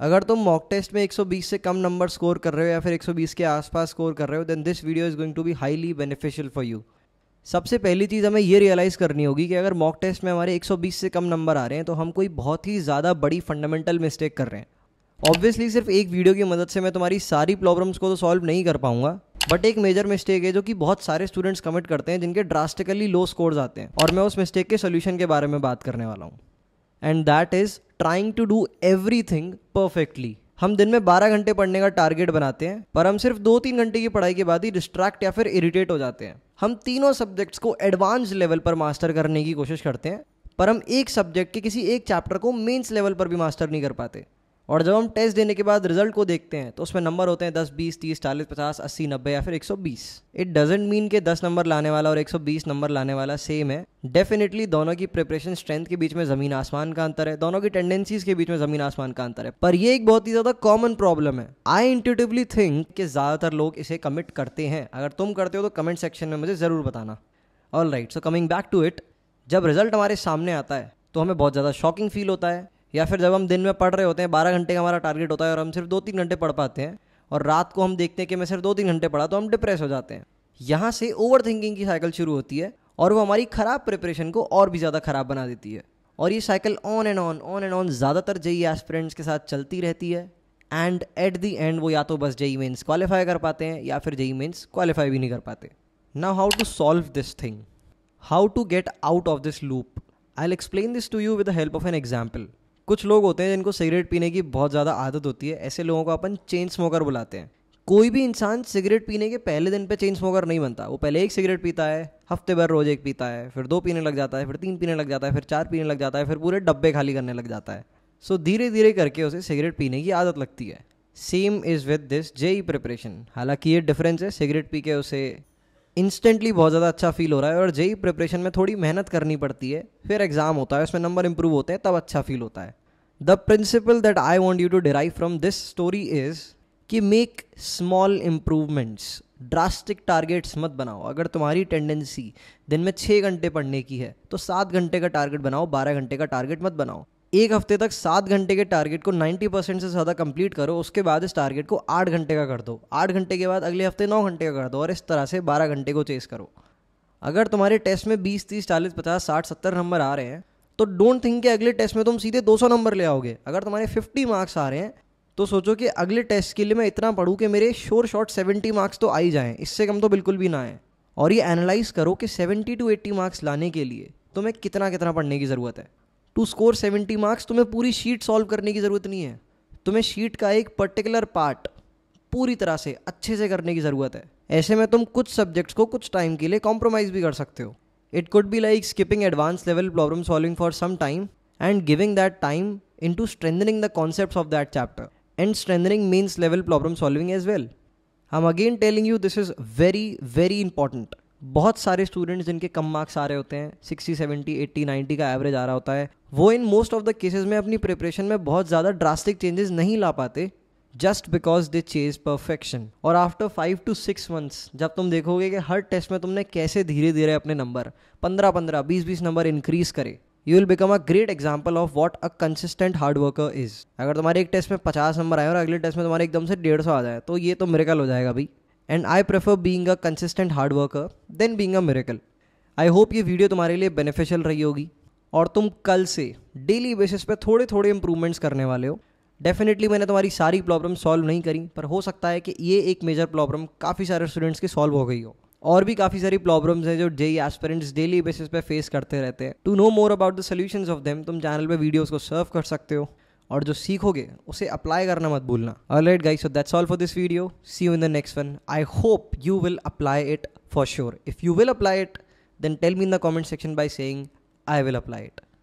अगर तुम mock test में 120 से कम नंबर स्कोर कर रहे हो या फिर 120 के आसपास स्कोर कर रहे हो then this video is going to be highly beneficial for you सबसे पहली चीज़ हमें ये रियलाइज़ करनी होगी कि अगर मॉक टेस्ट में हमारे 120 से कम नंबर आ रहे हैं तो हम कोई बहुत ही ज़्यादा बड़ी फंडामेंटल मिस्टेक कर रहे हैं ऑब्वियसली सिर्फ एक वीडियो की मदद से मैं तुम्हारी सारी प्रॉब्लम्स को तो सॉल्व नहीं कर पाऊंगा बट एक मेजर मिस्टेक है जो कि बहुत सारे स्टूडेंट्स कमिट करते हैं जिनके ड्रास्टिकली लो स्कोर्स आते हैं और मैं उस मिस्टेक के सोल्यूशन के बारे में बात करने वाला हूँ and that is trying to do everything perfectly हम दिन में 12 घंटे पढ़ने का टारगेट बनाते हैं पर हम सिर्फ दो तीन घंटे की पढ़ाई के बाद ही डिस्ट्रैक्ट या फिर इरिटेट हो जाते हैं हम तीनों सब्जेक्ट्स को एडवांस लेवल पर मास्टर करने की कोशिश करते हैं पर हम एक सब्जेक्ट के किसी एक चैप्टर को मेंस लेवल पर भी मास्टर नहीं कर पाते और जब हम टेस्ट देने के बाद रिजल्ट को देखते हैं तो उसमें नंबर होते हैं दस बीस तीस चालीस पचास अस्सी नब्बे या फिर एक सौ बीस इट डजेंट मीन के दस नंबर लाने वाला और एक सौ बीस नंबर लाने वाला सेम है डेफिनेटली दोनों की प्रिपरेशन स्ट्रेंथ के बीच में जमीन आसमान का अंतर है दोनों की टेंडेंसीज के बीच में जमीन आसमान का अंतर है पर यह एक बहुत ही ज्यादा कॉमन प्रॉब्लम है आई इंटिटिवली थिंक कि ज्यादातर लोग इसे कमिट करते हैं अगर तुम करते हो तो कमेंट सेक्शन में मुझे जरूर बताना all right so coming back to it जब रिजल्ट हमारे सामने आता है तो हमें बहुत ज़्यादा शॉकिंग फील होता है या फिर जब हम दिन में पढ़ रहे होते हैं बारह घंटे का हमारा टारगेट होता है और हम सिर्फ दो तीन घंटे पढ़ पाते हैं और रात को हम देखते हैं कि मैं सिर्फ दो तीन घंटे पढ़ा तो हम डिप्रेस हो जाते हैं यहाँ से ओवर थिंकिंग की साइकिल शुरू होती है और वो हमारी ख़राब प्रिपरेशन को और भी ज़्यादा ख़राब बना देती है और ये cycle on and on on and on ज़्यादातर जई एस्पिरेंट्स e के साथ चलती रहती है एंड एट दी एंड वो या तो बस जई मीन्स क्वालिफाई कर पाते हैं या फिर जई मीन्स क्वालिफाई भी नहीं कर पाते now how to solve this thing how to get out of this loop I'll explain this to you with the help of an example कुछ लोग होते हैं जिनको सिगरेट पीने की बहुत ज़्यादा आदत होती है ऐसे लोगों को अपन चेन स्मोकर बुलाते हैं कोई भी इंसान सिगरेट पीने के पहले दिन पे चेन स्मोकर नहीं बनता वो पहले एक सिगरेट पीता है हफ्ते भर रोज एक पीता है फिर दो पीने लग जाता है फिर तीन पीने लग जाता है फिर चार पीने लग जाता है फिर पूरे डब्बे खाली करने लग जाता है सो धीरे धीरे करके उसे सिगरेट पीने की आदत लगती है same is with this JEE preparation हालांकि ये डिफरेंस है सिगरेट पी के उसे इंस्टेंटली बहुत ज़्यादा अच्छा फील हो रहा है और जेई प्रिपरेशन में थोड़ी मेहनत करनी पड़ती है फिर एग्ज़ाम होता है उसमें नंबर इंप्रूव होते हैं तब अच्छा फील होता है the principle that I want you to derive from this story is कि make small improvements drastic targets मत बनाओ अगर तुम्हारी टेंडेंसी दिन में छः घंटे पढ़ने की है तो सात घंटे का टारगेट बनाओ बारह घंटे का टारगेट मत बनाओ एक हफ्ते तक सात घंटे के टारगेट को 90 परसेंट से ज़्यादा कंप्लीट करो उसके बाद इस टारगेट को आठ घंटे का कर दो आठ घंटे के बाद अगले हफ्ते नौ घंटे का कर दो और इस तरह से बारह घंटे को चेस करो अगर तुम्हारे टेस्ट में बीस तीस चालीस पचास साठ सत्तर नंबर आ रहे हैं तो डोंट थिंक कि अगले टेस्ट में तुम सीधे दो नंबर ले आओगे अगर तुम्हारे फिफ्टी मार्क्स आ रहे हैं तो सोचो कि अगले टेस्ट के लिए मैं इतना पढ़ूँ कि मेरे शोर शॉर्ट सेवेंटी मार्क्स तो आ ही जाएँ इससे कम तो बिल्कुल भी ना आए और ये एनालाइज करो कि सेवेंटी टू एट्टी मार्क्स लाने के लिए तुम्हें कितना कितना पढ़ने की ज़रूरत है टू स्कोर सेवेंटी मार्क्स तुम्हें पूरी शीट सॉल्व करने की ज़रूरत नहीं है तुम्हें शीट का एक पर्टिकुलर पार्ट पूरी तरह से अच्छे से करने की ज़रूरत है ऐसे में तुम कुछ सब्जेक्ट्स को कुछ टाइम के लिए कॉम्प्रोमाइज़ भी कर सकते हो it could be like skipping advance level problem solving for some time and giving that time into strengthening the concept of that chapter and strengthening means level problem solving as well I am again telling you this is very very important बहुत सारे students जिनके कम marks आ रहे होते हैं sixty seventy eighty ninety का average आ रहा होता है वो in most of the cases में अपनी प्रिपरेशन में बहुत ज़्यादा ड्रास्टिक चेंजेस नहीं ला पाते just because they chase perfection और after five to six months जब तुम देखोगे कि हर टेस्ट में तुमने कैसे धीरे धीरे अपने नंबर पंद्रह पंद्रह बीस बीस नंबर इंक्रीज करे you will become a great example of what a consistent hard worker is अगर तुम्हारे एक टेस्ट में पचास नंबर आए और अगले टेस्ट में तुम्हारे एकदम से डेढ़ सौ आ जाए तो ये तो कल हो जाएगा भाई and I prefer being a consistent hard worker than being a miracle I hope ये वीडियो तुम्हारे लिए बेनिफिशियल रही होगी और तुम कल से डेली बेसिस पे थोड़े थोड़े इंप्रूवमेंट्स करने वाले हो डेफिनेटली मैंने तुम्हारी सारी प्रॉब्लम सॉल्व नहीं करी पर हो सकता है कि ये एक मेजर प्रॉब्लम काफ़ी सारे स्टूडेंट्स की सॉल्व हो गई हो और भी काफ़ी सारी प्रॉब्लम्स हैं जो जेई एस्पेरेंट्स डेली बेसिस पे फेस करते रहते हैं to know more about the solution of them तुम चैनल पे वीडियोस को सर्व कर सकते हो और जो सीखोगे उसे अप्लाई करना मत भूलना alright guys so that's all for this video see you in the next one I hope you will apply it for sure if you will apply it then tell me in the comment section by saying I will apply it